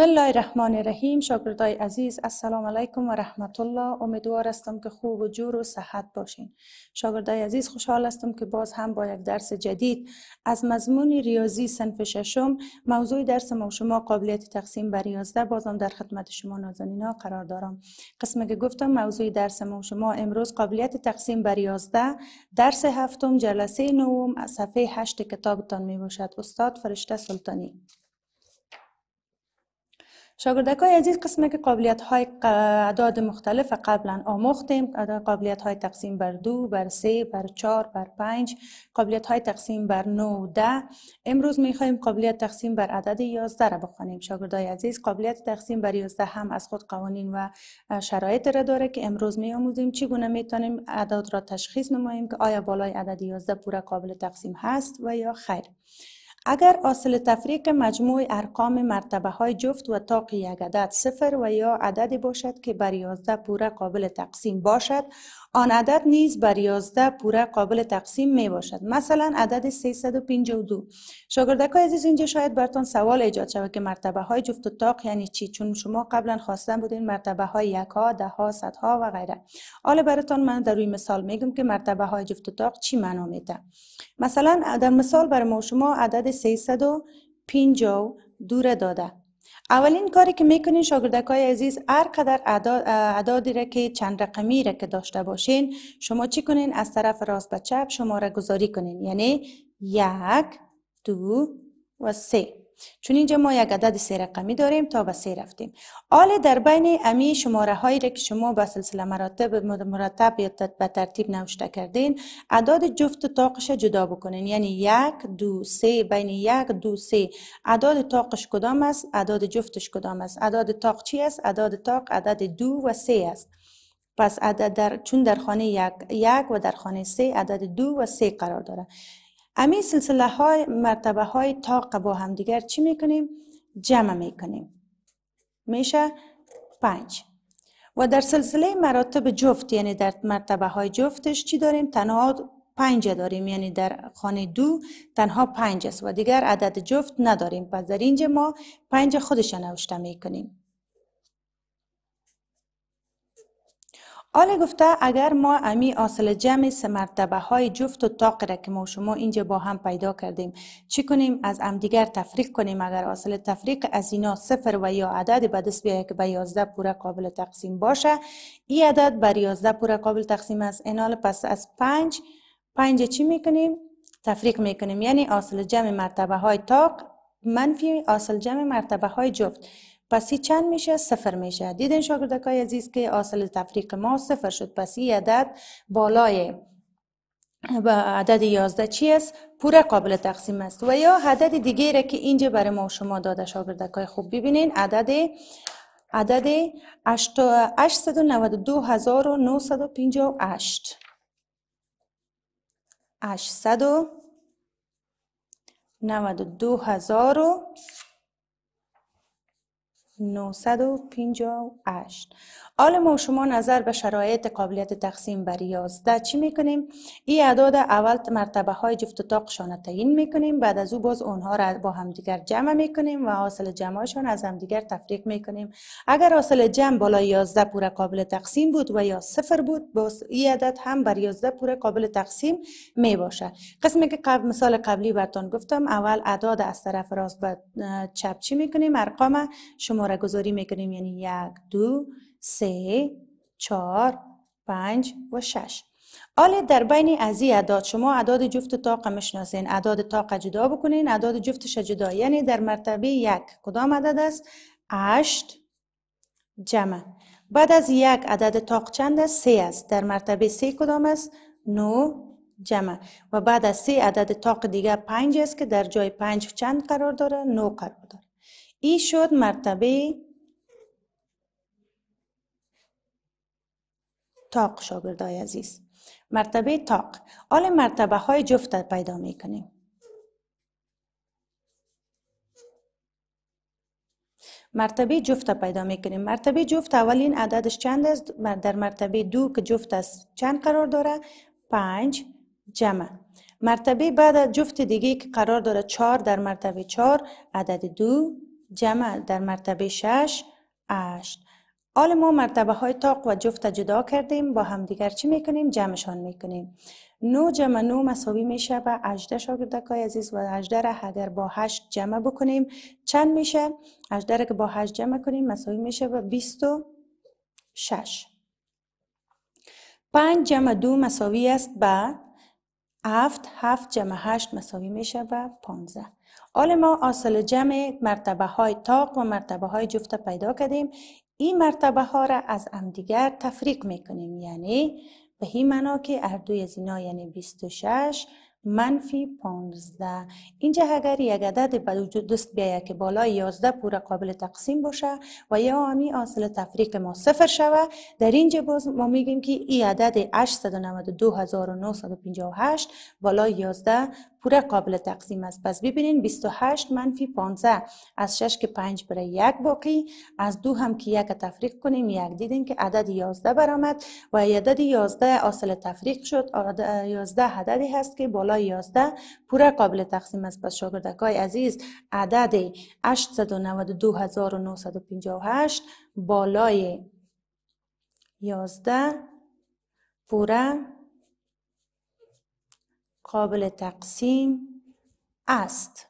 بسم الله الرحمن الرحیم شاگردای عزیز السلام علیکم و رحمت الله امیدوار هستم که خوب و جور و صحت باشین شاگردای عزیز خوشحال هستم که باز هم با یک درس جدید از مضمون ریاضی صنف ششم موضوع درس ما شما قابلیت تقسیم بر 11 بازم در خدمت شما نازنینا قرار دارم قسمی که گفتم موضوع درس ما شما امروز قابلیت تقسیم بر 11 درس هفتم جلسه نهم از صفحه 8 کتابتان میباشد استاد فرشته سلطانی شاگردکای عزیز قسمه که قابلیت های اعداد مختلف قبلا آموختیم قابلیت های تقسیم بر دو بر سه بر چهار بر پنج قابلیت های تقسیم بر نو ده امروز می قابلیت تقسیم بر عدد یازده را بخوانیم شاگردای عزیز قابلیت تقسیم بر یازده هم از خود قوانین و شرایط را داره که امروز می آموزیم چگونه می اعداد را تشخیص نماییم که آیا بالای عدد یازده پوره قابل تقسیم هست و یا خیر اگر آسل تفریق مجموع ارقام مرتبه های جفت و تاقی یک عدد صفر و یا عددی باشد که بر 11 پوره قابل تقسیم باشد آن عدد نیز بر یازده پوره قابل تقسیم می باشد مثلا عدد 352 شاگردک های عزیز اینجا شاید برتان سوال ایجاد شود که مرتبه های جفت تاق یعنی چی چون شما قبلا خواستن بودین مرتبه های یک ها ده ها صد ها و غیره حالا براتان من در روی مثال میگم که مرتبه های جفت تاق چی معنا میده مثلا در مثال بر ما شما عدد 352 دوره داده اولین کاری که میکنین شاگردک های عزیز هر قدر عدادی را که چند رقمی را که داشته باشین شما چی کنین از طرف راست به چپ شما را گذاری کنین یعنی یک دو و سه چون اینجا ما یک عدد سه رقمی داریم تا به سه رفتیم آل در بین امی شماره هایی که شما به سلسله مراتب مرتب یا به ترتیب نوشته کردین عداد جفت را جدا بکنین یعنی یک دو سه بین یک دو سه عداد تاقش کدام است عداد جفتش کدام است عداد تاق چی است عداد تاق عدد دو و سه است پس عدد در چون در خانه یک, یک و در خانه سه عدد دو و سه قرار داره همین سلسله های مرتبه های طاقه با همدیگر چی میکنیم؟ جمع میکنیم میشه پنج و در سلسله مراتب جفت یعنی در مرتبه های جفتش چی داریم؟ تنها پنج داریم یعنی در خانه دو تنها پنج است و دیگر عدد جفت نداریم پس در اینجا ما پنج خودش نوشته میکنیم. آله گفته اگر ما امی آسل جمع سه مرتبه های جفت و طاق را که ما شما اینجا با هم پیدا کردیم چی کنیم از دیگر تفریق کنیم اگر آسل تفریق از اینا صفر و یا عدد به دست بیایه که به 11 پوره قابل تقسیم باشه این عدد بر 11 پوره قابل تقسیم است اینال پس از 5 پنج چی میکنیم تفریق میکنیم یعنی آسل جمع مرتبه های تاق منفی آسل جمع مرتبه های جفت پس چند میشه صفر میشه دیدن شاگردکای عزیز که حاصل تفریق ما صفر شد پس عدد بالای عدد یازده چی است پوره قابل تقسیم است و یا عدد دیگه را که اینجا برای ما شما داده شاگردکای خوب ببینین عدد عدد 892958 892958 958 حال ما شما نظر به شرایط قابلیت تقسیم بر 11 چی میکنیم؟ این اعداد اول مرتبه های جفت اتاقشان تعیین میکنیم بعد از او باز اونها را با همدیگر جمع میکنیم و حاصل جمعشان از همدیگر تفریق میکنیم اگر حاصل جمع بالا 11 پوره قابل تقسیم بود و یا صفر بود باز این عدد هم بر 11 پوره قابل تقسیم می باشد. قسمی که قبل مثال قبلی برتون گفتم اول اعداد از طرف راست به چپ چی میکنیم ارقام شما شماره گذاری میکنیم یعنی یک دو سه چهار پنج و شش حالا در بین از این اعداد شما اعداد جفت طاقه میشناسین اعداد طاقه جدا بکنین اعداد جفتش جدا یعنی در مرتبه یک کدام عدد است عشت جمع بعد از یک عدد تاق چند است؟ سه است. در مرتبه سه کدام است؟ نو جمع. و بعد از سه عدد تاق دیگه پنج است که در جای پنج چند قرار داره؟ نو قرار داره. این شد مرتبه تاق شاگردای عزیز مرتبه تاق حال مرتبه های جفت پیدا میکنیم کنیم مرتبه جفت پیدا میکنیم کنیم مرتبه جفت اولین عددش چند است در مرتبه دو که جفت است چند قرار داره پنج جمع مرتبه بعد جفت دیگه که قرار داره چهار در مرتبه چهار عدد دو جمع در مرتبه 6 8 حال ما مرتبه های تاق و جفت جدا کردیم با هم دیگر چی میکنیم؟ جمعشان میکنیم 9 جمع 9 مساوی میشه به 18 شاگردکای عزیز و 18 را اگر با 8 جمع بکنیم چند میشه؟ 18 را که با 8 جمع کنیم مساوی میشه به 26 5 جمع 2 مساوی است به 7 7 جمع 8 مساوی میشه به 15 حال ما آسل جمع مرتبه های تاق و مرتبه های جفته پیدا کردیم این مرتبه ها را از همدیگر تفریق میکنیم یعنی به این معنا که هر از اینا یعنی 26 منفی 15 اینجا اگر یک عدد به وجود دست بیاید که بالای 11 پوره قابل تقسیم باشه و یا آنی حاصل تفریق ما صفر شوه در اینجا باز ما میگیم که این عدد 892958 بالای 11 پوره قابل تقسیم است پس ببینین 28 منفی 15 از 6 که 5 بره یک باقی از دو هم که یک تفریق کنیم یک دیدین که عدد 11 برآمد و عدد 11 اصل تفریق شد 11 عددی هست که بالا بالای 11 پوره قابل تقسیم است پس شاگردکای عزیز عدد 892958 بالای 11 پوره قابل تقسیم است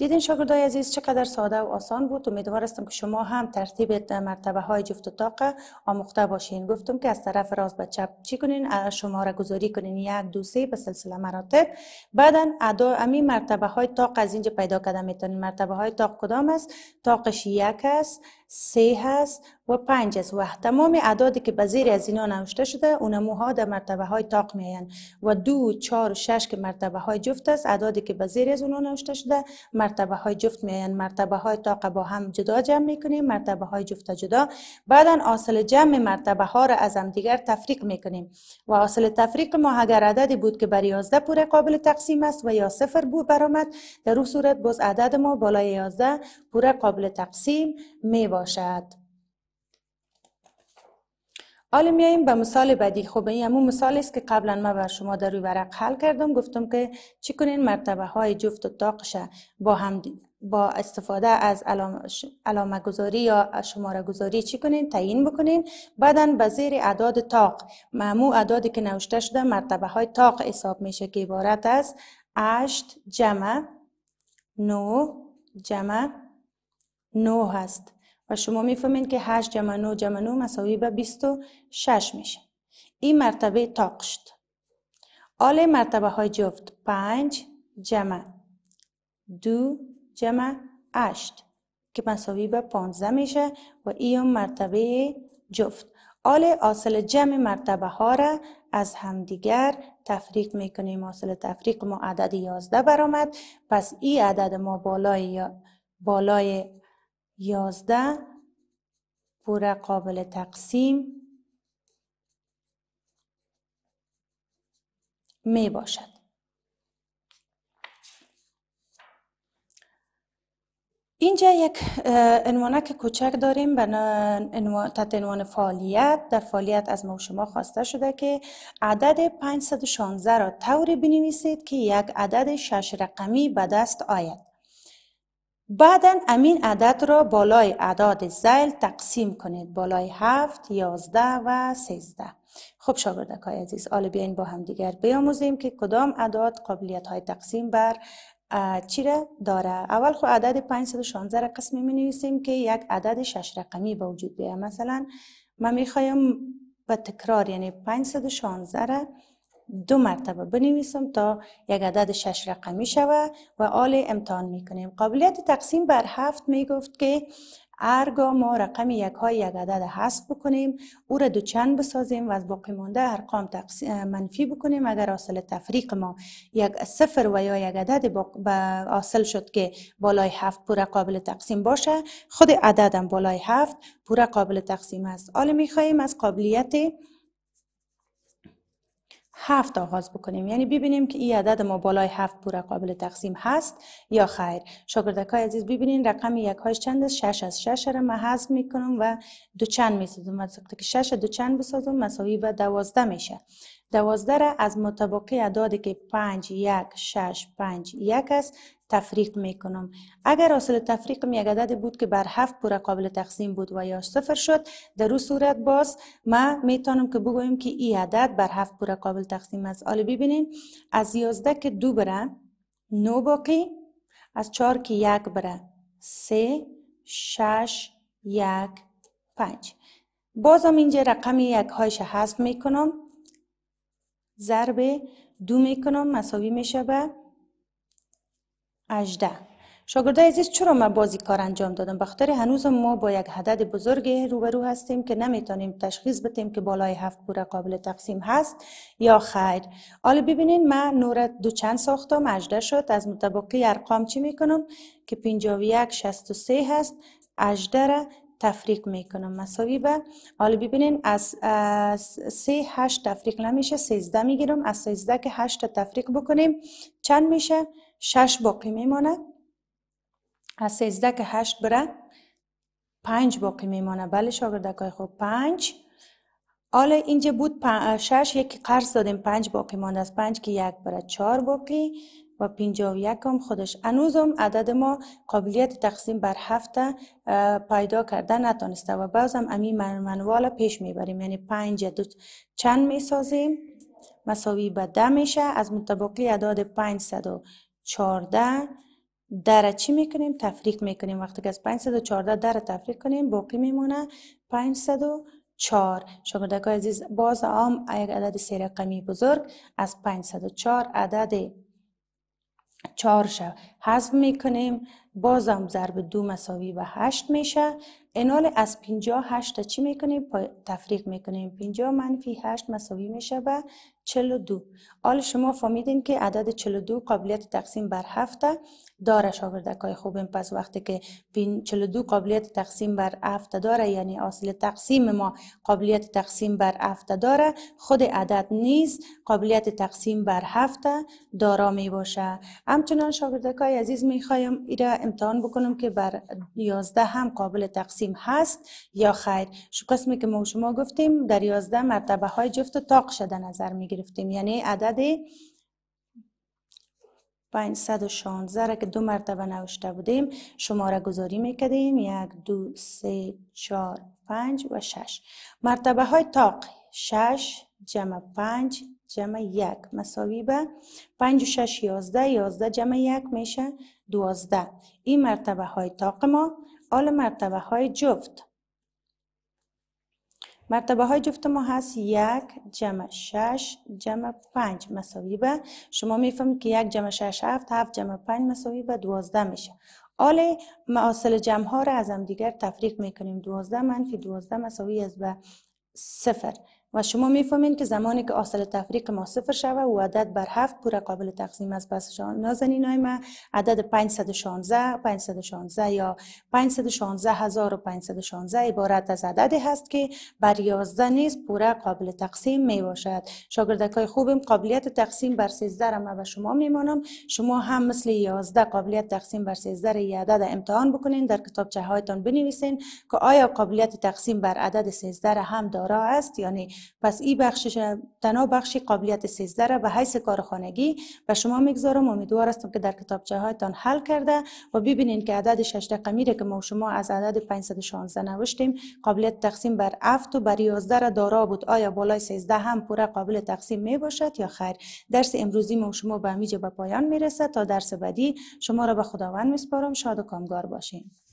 دیدین شاگردای عزیز چقدر ساده و آسان بود امیدوار هستم که شما هم ترتیب مرتبه های جفت و طاقه آموخته باشین گفتم که از طرف راست به چپ چی کنین را گذاری کنین یک دو سه به سلسله مراتب بعدا ادا امی مرتبه های طاق از اینجا پیدا کرده میتونین مرتبه های طاق کدام است طاقش یک است سه هست و پنج است و تمام اعدادی که به زیر از اینا نوشته شده اونها موها در مرتبه های تاق میاین و دو چهار و شش که مرتبه های جفت است اعدادی که به زیر از اونها نوشته شده مرتبه های جفت میاین مرتبه های تاق با هم جدا جمع میکنیم مرتبه های جفت جدا بعدا اصل جمع مرتبه ها را از هم دیگر تفریق میکنیم و اصل تفریق ما اگر عددی بود که بر 11 پوره قابل تقسیم است و یا صفر بود برآمد در اون صورت باز عدد ما بالای 11 پوره قابل تقسیم می باشد حالا میاییم به مثال بعدی خب این همون مثال است که قبلا ما بر شما در روی ورق حل کردم گفتم که چی کنین مرتبه های جفت و تاقشه با هم با استفاده از علامه گذاری یا شماره گذاری چی کنین تعیین بکنین بعدا به زیر اعداد تاق معمو اعدادی که نوشته شده مرتبه های تاق حساب میشه که عبارت از 8 جمع 9 جمع 9 هست و شما میفهمید که 8 جمع 9 جمع 9 مساوی به 26 میشه این مرتبه تاق شد آل مرتبه های جفت 5 جمع 2 جمع 8 که مساوی به 15 میشه و این مرتبه جفت آل اصل جمع مرتبه ها را از همدیگر تفریق میکنیم اصل تفریق ما عدد 11 برآمد پس این عدد ما بالای بالای یازده بوره قابل تقسیم می باشد اینجا یک که کوچک داریم به تحت عنوان فعالیت در فعالیت از ما شما خواسته شده که عدد 516 را طوری بنویسید که یک عدد شش رقمی به دست آید بعدا امین عدد را بالای اعداد زیل تقسیم کنید بالای هفت، یازده و سیزده خب شاگردکای عزیز حالا بیاین با هم دیگر بیاموزیم که کدام اعداد قابلیت های تقسیم بر چی را داره اول خب عدد 516 را قسم می نویسیم که یک عدد شش رقمی به وجود بیاد مثلا من می خواهیم به تکرار یعنی 516 را دو مرتبه بنویسم تا یک عدد شش رقمی شوه و آل امتحان میکنیم قابلیت تقسیم بر هفت میگفت که ارگا ما رقم یک های یک عدد حذف بکنیم او را دو چند بسازیم و از باقی مانده ارقام منفی بکنیم اگر حاصل تفریق ما یک صفر و یا یک عدد حاصل شد که بالای هفت پوره قابل تقسیم باشه خود عددم بالای هفت پوره قابل تقسیم است می میخواهیم از قابلیت هفت آغاز بکنیم یعنی ببینیم که این عدد ما بالای هفت پوره قابل تقسیم هست یا خیر شاگردکای عزیز ببینین رقم یک هایش چند است شش از شش را من حذف میکنم و دو چند میسازم از که شش دو چند بسازم مساوی به دوازده میشه دوازده را از متباقی عدادی که پنج یک شش پنج یک است تفریق می کنم. اگر حاصل تفریق یک عدد بود که بر هفت پوره قابل تقسیم بود و یا صفر شد در او صورت باز ما میتونم که بگویم که این عدد بر هفت پوره قابل تقسیم است حالا ببینین از یازده که دو بره نو باقی از چهار که یک بره سه شش یک پنج بازم اینجا رقم یک هایش حذف میکنم ضرب دو میکنم مساوی میشه به 18 شاگردای عزیز چرا ما بازی کار انجام دادم بخاطر هنوز ما با یک عدد بزرگ روبرو هستیم که نمیتونیم تشخیص بتیم که بالای هفت پوره قابل تقسیم هست یا خیر حالا ببینین من نورت دو چند ساختم 18 شد از متبقی ارقام چی میکنم که و سه هست 18 را تفریق میکنم مساوی حالا ببینین از 3 8 تفریق نمیشه 13 میگیرم از 13 که 8 تا تفریق بکنیم چند میشه 6 باقی میماند از 13 که 8 برد 5 باقی میمانه بالا شاگردای خوب 5 حالا اینجا بود 6 یکی قرض دادیم 5 باقی ماند از 5 که یک بر 4 باقی و 51 هم خودش هنوزم عدد ما قابلیت تقسیم بر هفته پیدا کرده نتانسته و باز هم امی منوال پیش میبریم یعنی 5 دو چند میسازیم مساوی به 10 میشه از متباقی اعداد 514 در چی میکنیم تفریق میکنیم وقتی که از 514 در تفریق کنیم باقی میمونه 504 شاگردک عزیز باز هم یک عدد سه رقمی بزرگ از 504 عدد چهار شد حذف میکنیم بازم ضرب دو مساوی و هشت میشه انال از 58 تا چی میکنیم؟ تفریق میکنیم 50 منفی 8 مساوی میشه به 42 حال شما فهمیدین که عدد 42 قابلیت تقسیم بر 7 داره شاگردکای های خوبم پس وقتی که 42 قابلیت تقسیم بر 7 داره یعنی اصل تقسیم ما قابلیت تقسیم بر 7 داره خود عدد نیست قابلیت تقسیم بر 7 دارا می باشه همچنان شاگردکای های عزیز میخوایم ایره امتحان بکنم که بر 11 هم قابل تقسیم تقسیم هست یا خیر شو قسمی که ما شما گفتیم در یازده مرتبه های جفت و تاق شده نظر می گرفتیم یعنی عدد 516 را که دو مرتبه نوشته بودیم شماره گذاری میکردیم یک دو سه چهار پنج و شش مرتبه های تاق شش جمع پنج جمع یک مساوی به پنج و شش یازده یازده جمع یک میشه دوازده این مرتبه های تاق ما آل مرتبه های جفت مرتبه های جفت ما هست یک جمع شش جمع پنج مساوی به شما میفهمید که یک جمع شش هفت هفت جمع پنج مساوی به دوازده میشه آل معاصل جمع ها را از هم دیگر تفریق میکنیم دوازده منفی دوازده مساوی از به صفر و شما میفهمین که زمانی که اصل تفریق ما صفر شوه و عدد بر هفت پوره قابل تقسیم بس شان نازنین های ما عدد 516 516 یا 516 1516 عبارت از عددی هست که بر 11 نیست پوره قابل تقسیم می باشد شاگردک های خوبم قابلیت تقسیم بر 13 را ما به شما میمانم شما هم مثل 11 قابلیت تقسیم بر 13 را یه عدد امتحان بکنین در کتابچه هایتان بنویسین که آیا قابلیت تقسیم بر عدد 13 هم دارا است یعنی پس این بخشش تنها بخش قابلیت 13 را به حیث کار خانگی به شما میگذارم امیدوار هستم که در کتابچه هایتان حل کرده و ببینین که عدد 6 رقمی که ما شما از عدد 516 نوشتیم قابلیت تقسیم بر 7 و بر 11 را دارا بود آیا بالای 13 هم پورا قابل تقسیم می باشد یا خیر درس امروزی ما شما به امیجه به پایان میرسد تا درس بعدی شما را به خداوند میسپارم شاد و کامگار باشین